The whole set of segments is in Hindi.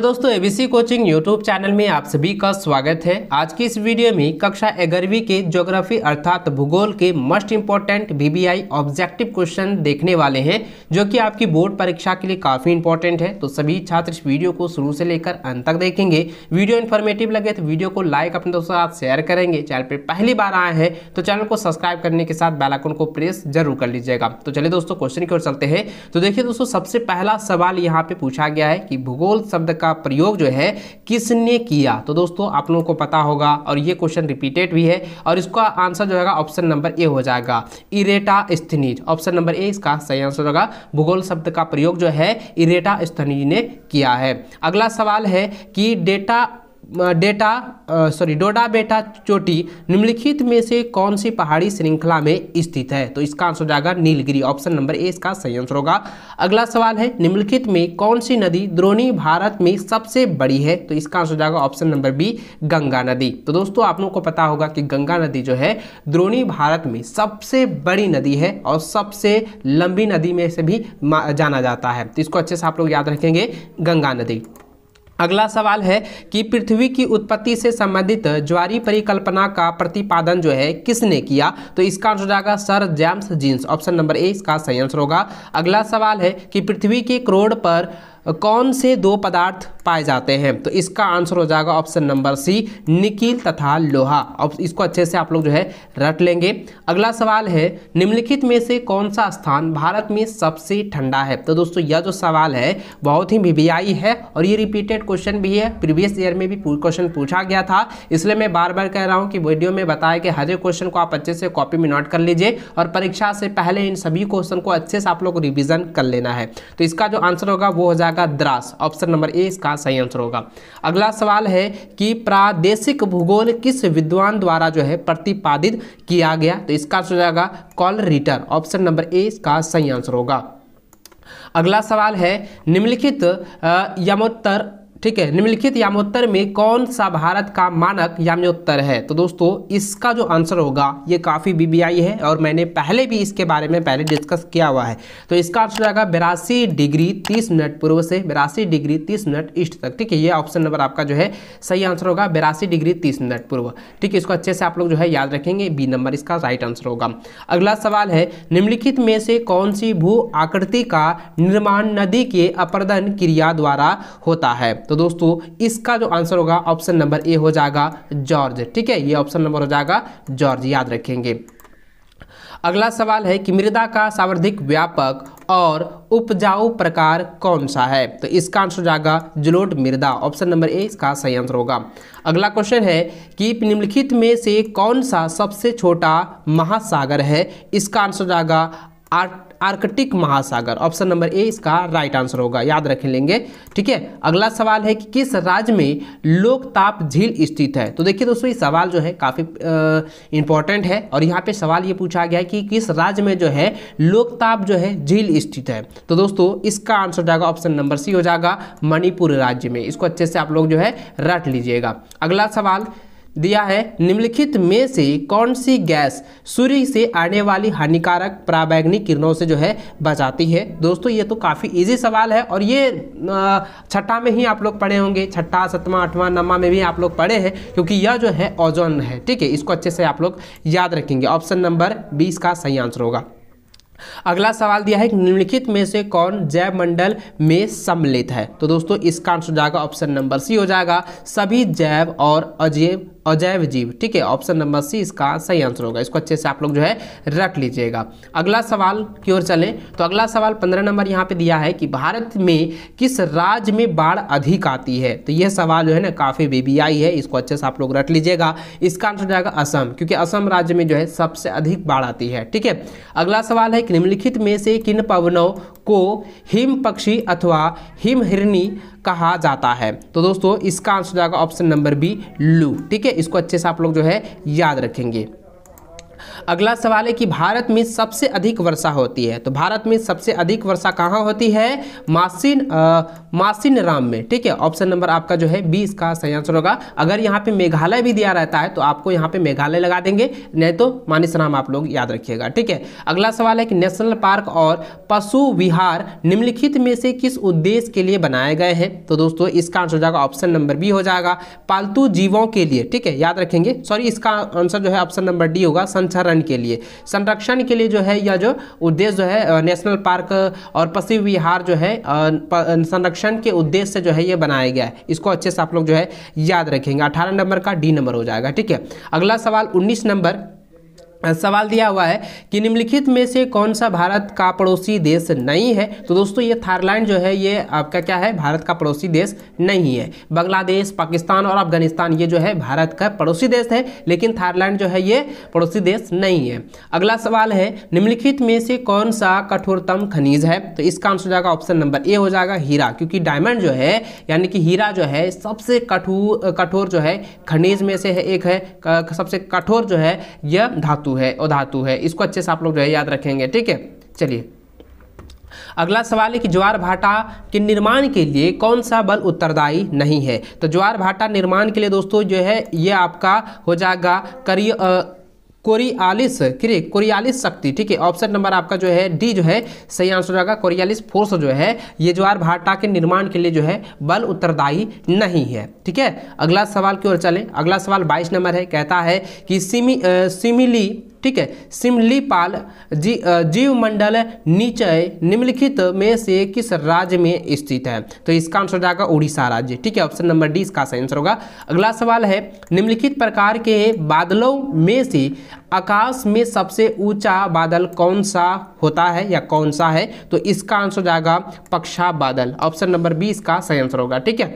तो दोस्तों एबीसी कोचिंग यूट्यूब चैनल में आप सभी का स्वागत है आज की इस वीडियो में कक्षा ग्यारहवीं के ज्योग्राफी अर्थात भूगोल के मोस्ट इम्पोर्टेंट बीबीआई ऑब्जेक्टिव क्वेश्चन देखने वाले हैं जो कि आपकी बोर्ड परीक्षा के लिए काफ़ी इंपॉर्टेंट है तो सभी छात्र इस वीडियो को शुरू से लेकर अंत तक देखेंगे वीडियो इन्फॉर्मेटिव लगे तो वीडियो को लाइक अपने दोस्तों साथ शेयर करेंगे चैनल पर पहली बार आए हैं तो चैनल को सब्सक्राइब करने के साथ बेलाइकन को प्रेस जरूर कर लीजिएगा तो चलिए दोस्तों क्वेश्चन की ओर चलते हैं तो देखिए दोस्तों सबसे पहला सवाल यहाँ पे पूछा गया है कि भूगोल शब्द का का प्रयोग जो है किसने किया तो दोस्तों आप लोगों को पता होगा और ये क्वेश्चन रिपीटेड भी है और इसका आंसर जो होगा ऑप्शन नंबर ए हो जाएगा Eratosthenes option number A इसका सही आंसर होगा भूगोल शब्द का प्रयोग जो है इरेटा स्थनीज ने किया है अगला सवाल है कि डेटा डेटा सॉरी डोडा बेटा चोटी निम्नलिखित में से कौन सी पहाड़ी श्रृंखला में स्थित है तो इसका आंसर हो जाएगा नीलगिरी ऑप्शन नंबर ए इसका सही आंसर होगा अगला सवाल है निम्नलिखित में कौन सी नदी द्रोणी भारत में सबसे बड़ी है तो इसका आंसर हो जाएगा ऑप्शन नंबर बी गंगा नदी तो दोस्तों आप लोगों को पता होगा कि गंगा नदी जो है द्रोणी भारत में सबसे बड़ी नदी है और सबसे लंबी नदी में से भी जाना जाता है तो इसको अच्छे से आप लोग याद रखेंगे गंगा नदी अगला सवाल है कि पृथ्वी की उत्पत्ति से संबंधित ज्वारी परिकल्पना का प्रतिपादन जो है किसने किया तो इसका आंसर जाएगा sir James Jeans option number A इसका सही आंसर होगा अगला सवाल है कि पृथ्वी के क्रोड पर कौन से दो पदार्थ पाए जाते हैं तो इसका आंसर हो जाएगा ऑप्शन नंबर सी निकिल तथा लोहा अब इसको अच्छे से आप लोग जो है रट लेंगे अगला सवाल है निम्नलिखित में से कौन सा स्थान भारत में सबसे ठंडा है तो दोस्तों यह जो सवाल है बहुत ही बीबीआई है और ये रिपीटेड क्वेश्चन भी है प्रीवियस ईयर में भी क्वेश्चन पूछा गया था इसलिए मैं बार बार कह रहा हूँ कि वीडियो में बताया कि हर एक क्वेश्चन को आप अच्छे से कॉपी में नोट कर लीजिए और परीक्षा से पहले इन सभी क्वेश्चन को अच्छे से आप लोग रिविजन कर लेना है तो इसका जो आंसर होगा वो हो जाएगा जाएगा द्रास ऑप्शन नंबर ए इसका सही आंसर होगा अगला सवाल है कि प्रादेशिक भूगोल किस विद्वान द्वारा जो है प्रतिपादित किया गया तो इसका आंसर हो जाएगा Carl Ritter option number A इसका सही आंसर होगा अगला सवाल है निम्नलिखित यमोत्तर ठीक है निम्नलिखित यामोत्तर में कौन सा भारत का मानक यामोत्तर है तो दोस्तों इसका जो आंसर होगा ये काफ़ी बीबीआई है और मैंने पहले भी इसके बारे में पहले डिस्कस किया हुआ है तो इसका आंसर आएगा बिरासी डिग्री तीस मिनट पूर्व से बिरासी डिग्री तीस मिनट ईस्ट तक ठीक है ये ऑप्शन नंबर आपका जो है सही आंसर होगा बिरासी डिग्री तीस मिनट पूर्व ठीक है इसको अच्छे से आप लोग जो है याद रखेंगे बी नंबर इसका राइट आंसर होगा अगला सवाल है निम्नलिखित में से कौन सी भू आकृति का निर्माण नदी के अपरदन क्रिया द्वारा होता है तो दोस्तों इसका जो आंसर होगा ऑप्शन नंबर ए हो जाएगा जॉर्ज ठीक है ये ऑप्शन नंबर हो जाएगा जॉर्ज याद रखेंगे अगला सवाल है कि मृदा का सावर्धिक व्यापक और उपजाऊ प्रकार कौन सा है तो इसका आंसर जाएगा जलोड मृदा ऑप्शन नंबर ए इसका सही आंसर होगा अगला क्वेश्चन है कि निम्नलिखित में से कौन सा सबसे छोटा महासागर है इसका आंसर जाएगा आर्ट आर्कटिक महासागर ऑप्शन नंबर ए इसका राइट आंसर होगा याद रख लेंगे ठीक है अगला सवाल है कि किस राज्य में लोकताप झील स्थित है तो देखिए दोस्तों ये सवाल जो है काफ़ी इंपॉर्टेंट है और यहाँ पे सवाल ये पूछा गया है कि किस राज्य में जो है लोकताप जो है झील स्थित है तो दोस्तों इसका आंसर जाएगा ऑप्शन नंबर सी हो जाएगा मणिपुर राज्य में इसको अच्छे से आप लोग जो है रट लीजिएगा अगला सवाल दिया है निम्नलिखित में से कौन सी गैस सूर्य से आने वाली हानिकारक प्रावैग्निक किरणों से जो है बचाती है दोस्तों ये तो काफ़ी इजी सवाल है और ये छठा में ही आप लोग पढ़े होंगे छठा सतवा आठवां नवा में भी आप लोग पढ़े हैं क्योंकि यह जो है ओजोन है ठीक है इसको अच्छे से आप लोग याद रखेंगे ऑप्शन नंबर बीस का सही आंसर होगा अगला सवाल दिया है निम्नलिखित में से कौन जैव मंडल में सम्मिलित है तो दोस्तों इसका आंसर जाएगा ऑप्शन नंबर सी हो जाएगा सभी जैव और अजैव अजैव जीव ठीक है ऑप्शन नंबर सी इसका सही आंसर होगा इसको अच्छे से आप लोग जो है रख लीजिएगा अगला सवाल की ओर चलें तो अगला सवाल पंद्रह नंबर यहाँ पे दिया है कि भारत में किस राज्य में बाढ़ अधिक आती है तो यह सवाल जो है ना काफ़ी बीबीआई है इसको अच्छे से आप लोग रख लीजिएगा इसका आंसर जाएगा असम क्योंकि असम राज्य में जो है सबसे अधिक बाढ़ आती है ठीक है अगला सवाल है कि निम्नलिखित में से किन पवनों को हिम पक्षी अथवा हिम हिरणी कहा जाता है तो दोस्तों इसका आंसर जाएगा ऑप्शन नंबर बी लू ठीक है इसको अच्छे से आप लोग जो है याद रखेंगे अगला सवाल है कि भारत में सबसे अधिक वर्षा होती है तो भारत में सबसे अधिक वर्षा कहाँ होती है मासिन मासिन राम में ठीक है ऑप्शन नंबर आपका जो है बी इसका सही आंसर होगा अगर यहाँ पे मेघालय भी दिया रहता है तो आपको यहाँ पे मेघालय लगा देंगे नहीं तो राम आप लोग याद रखिएगा ठीक है अगला सवाल है कि नेशनल पार्क और पशु विहार निम्नलिखित में से किस उद्देश्य के लिए बनाए गए हैं तो दोस्तों इसका आंसर हो जाएगा ऑप्शन नंबर बी हो जाएगा पालतू जीवों के लिए ठीक है याद रखेंगे सॉरी इसका आंसर जो है ऑप्शन नंबर डी होगा संचार संरक्षण अच्छा के लिए संरक्षण के लिए जो है यह जो उद्देश्य जो है नेशनल पार्क और पश्चिम विहार जो है संरक्षण के उद्देश्य से जो है ये बनाया गया है इसको अच्छे से आप लोग जो है याद रखेंगे अठारह नंबर का डी नंबर हो जाएगा ठीक है अगला सवाल उन्नीस नंबर सवाल दिया हुआ है कि निम्नलिखित में से कौन सा भारत का पड़ोसी देश नहीं है तो दोस्तों ये थारलैंड जो है ये आपका क्या है भारत का पड़ोसी देश नहीं है बांग्लादेश पाकिस्तान और अफगानिस्तान ये जो है भारत का पड़ोसी देश है लेकिन थारलैंड जो है ये पड़ोसी देश नहीं है अगला सवाल है निम्नलिखित में से कौन सा कठोरतम खनिज है तो इसका आंसर हो जाएगा ऑप्शन नंबर ए हो जाएगा हीरा क्योंकि डायमंड जो है यानी कि हीरा जो है सबसे कठोर कठोर जो है खनिज में से है एक है सबसे कठोर जो है यह धातु धातु है अधातु है इसको अच्छे से आप लोग जो है याद रखेंगे ठीक है चलिए अगला सवाल है कि ज्वार भाटा के निर्माण के लिए कौन सा बल उत्तरदायी नहीं है तो ज्वार भाटा निर्माण के लिए दोस्तों जो है ये आपका हो जाएगा करियो कोरियालिस क्रिक कोरियालिस शक्ति ठीक है ऑप्शन नंबर आपका जो है डी जो है सही आंसर होगा कोरियालिस फोर्स जो है ये ज्वार भाटा के निर्माण के लिए जो है बल उत्तरदायी नहीं है ठीक है अगला सवाल की ओर चलें अगला सवाल बाईस नंबर है कहता है कि सिमी सिमिली ठीक है सिमलीपाल जी जीव मंडल नीचे निम्नलिखित में से किस राज्य में स्थित है तो इसका आंसर जाएगा उड़ीसा राज्य ठीक है ऑप्शन नंबर डी इसका सही आंसर होगा अगला सवाल है निम्नलिखित प्रकार के बादलों में से आकाश में सबसे ऊंचा बादल कौन सा होता है या कौन सा है तो इसका आंसर जाएगा पक्षा बादल ऑप्शन नंबर बी इसका सही आंसर होगा ठीक है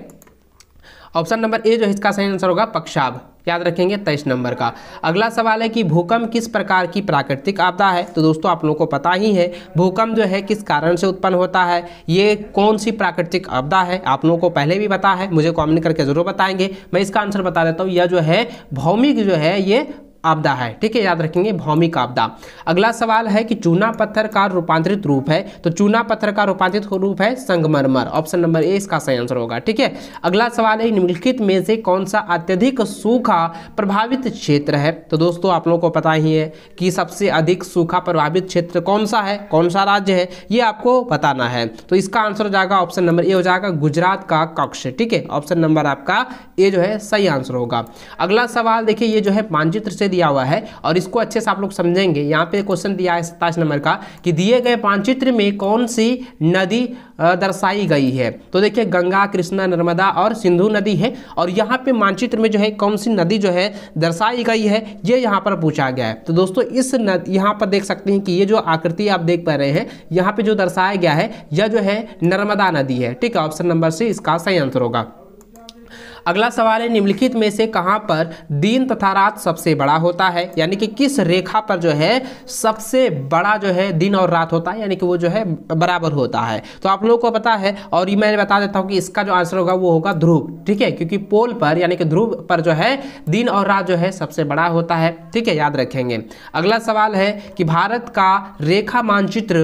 ऑप्शन नंबर ए जो है इसका सही आंसर होगा पक्षाब याद रखेंगे तेईस नंबर का अगला सवाल है कि भूकंप किस प्रकार की प्राकृतिक आपदा है तो दोस्तों आप लोगों को पता ही है भूकंप जो है किस कारण से उत्पन्न होता है ये कौन सी प्राकृतिक आपदा है आप लोगों को पहले भी पता है मुझे कॉमेंट करके ज़रूर बताएंगे मैं इसका आंसर बता देता हूँ यह जो है भौमिक जो है ये आपदा है ठीक है याद रखेंगे भौमिक आपदा अगला सवाल है कि चूना पत्थर का रूपांतरित रूप है तो चूना पत्थर का रूपांतरित रूप है संगमरमर ऑप्शन नंबर ए इसका सही आंसर होगा ठीक है अगला सवाल है निम्नलिखित में से कौन सा अत्यधिक सूखा प्रभावित क्षेत्र है तो दोस्तों आप लोगों को पता ही है कि सबसे अधिक सूखा प्रभावित क्षेत्र कौन सा है कौन सा राज्य है ये आपको बताना है तो इसका आंसर हो जाएगा ऑप्शन नंबर ए हो जाएगा गुजरात का कक्ष ठीक है ऑप्शन नंबर आपका ए जो है सही आंसर होगा अगला सवाल देखिए ये जो है मानचित्र से दिया हुआ है और इसको अच्छे से आप लोग समझेंगे यहाँ पे क्वेश्चन दिया है सत्ताईस नंबर का कि दिए गए पांचित्र में कौन सी नदी दर्शाई गई है तो देखिए गंगा कृष्णा नर्मदा और सिंधु नदी है और यहाँ पे मानचित्र में जो है कौन सी नदी जो है दर्शाई गई है ये यहाँ पर पूछा गया है तो दोस्तों इस यहाँ पर देख सकते हैं कि ये जो आकृति आप देख पा रहे हैं यहाँ पे जो दर्शाया गया है यह जो है नर्मदा नदी है ठीक है ऑप्शन नंबर से इसका सही आंसर होगा अगला सवाल है निम्नलिखित में से कहाँ पर दिन तथा रात सबसे बड़ा होता है यानी कि किस रेखा पर जो है सबसे बड़ा जो है दिन और रात होता है यानी कि वो जो है बराबर होता है तो आप लोगों को पता है और ये मैंने बता देता हूँ कि इसका जो आंसर होगा वो होगा ध्रुव ठीक है क्योंकि पोल पर यानी कि ध्रुव पर जो है दिन और रात जो है सबसे बड़ा होता है ठीक है याद रखेंगे अगला सवाल है कि भारत का रेखा मानचित्र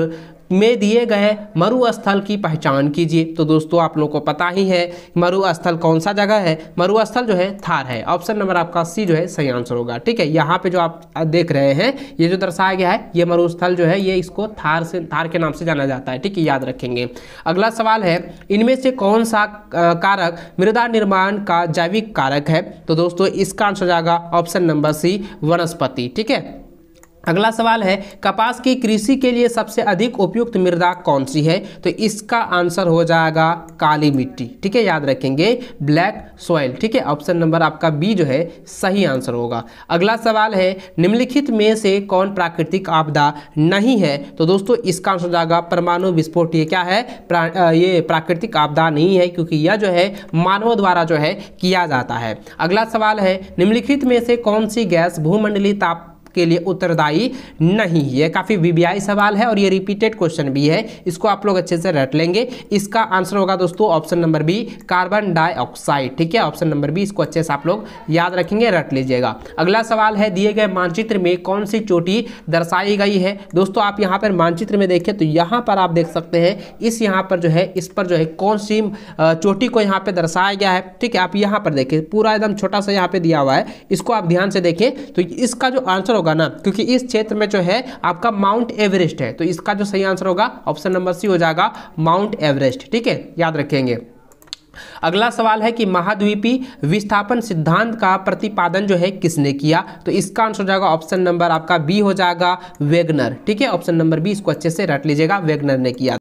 में दिए गए मरुस्थल की पहचान कीजिए तो दोस्तों आप लोगों को पता ही है मरुस्थल कौन सा जगह है मरुस्थल जो है थार है ऑप्शन नंबर आपका सी जो है सही आंसर होगा ठीक है यहाँ पे जो आप देख रहे हैं ये जो दर्शाया गया है ये मरुस्थल जो है ये इसको थार से थार के नाम से जाना जाता है ठीक है याद रखेंगे अगला सवाल है इनमें से कौन सा कारक मृदा निर्माण का जैविक कारक है तो दोस्तों इसका आंसर जाएगा ऑप्शन नंबर सी वनस्पति ठीक है अगला सवाल है कपास की कृषि के लिए सबसे अधिक उपयुक्त मृदा कौन सी है तो इसका आंसर हो जाएगा काली मिट्टी ठीक है याद रखेंगे ब्लैक सॉइल ठीक है ऑप्शन नंबर आपका बी जो है सही आंसर होगा अगला सवाल है निम्नलिखित में से कौन प्राकृतिक आपदा नहीं है तो दोस्तों इसका आंसर हो जाएगा परमाणु विस्फोट ये क्या है प्रा, ये प्राकृतिक आपदा नहीं है क्योंकि यह जो है मानव द्वारा जो है किया जाता है अगला सवाल है निम्नलिखित में से कौन सी गैस भूमंडली ताप के लिए उत्तरदायी नहीं है काफ़ी वीबीआई सवाल है और ये रिपीटेड क्वेश्चन भी है इसको आप लोग अच्छे से रट लेंगे इसका आंसर होगा दोस्तों option number B carbon dioxide ठीक है ऑप्शन नंबर बी इसको अच्छे से आप लोग याद रखेंगे रट लीजिएगा अगला सवाल है दिए गए मानचित्र में कौन सी चोटी दर्शाई गई है दोस्तों आप यहाँ पर मानचित्र में देखें तो यहाँ पर आप देख सकते हैं इस यहाँ पर जो है इस पर जो है कौन सी चोटी को यहाँ पर दर्शाया गया है ठीक है आप यहाँ पर देखें पूरा एकदम छोटा सा यहाँ पर दिया हुआ है इसको आप ध्यान से देखें तो इसका जो आंसर होगा ना क्योंकि इस क्षेत्र में जो है आपका माउंट एवरेस्ट है तो इसका जो सही आंसर होगा ऑप्शन नंबर सी हो जाएगा माउंट एवरेस्ट ठीक है याद रखेंगे अगला सवाल है कि महाद्वीपी विस्थापन सिद्धांत का प्रतिपादन जो है किसने किया तो इसका आंसर हो जाएगा ऑप्शन नंबर आपका बी हो जाएगा वेगनर ठीक है ऑप्शन नंबर बी इसको अच्छे से रट लीजिएगा वेगनर ने किया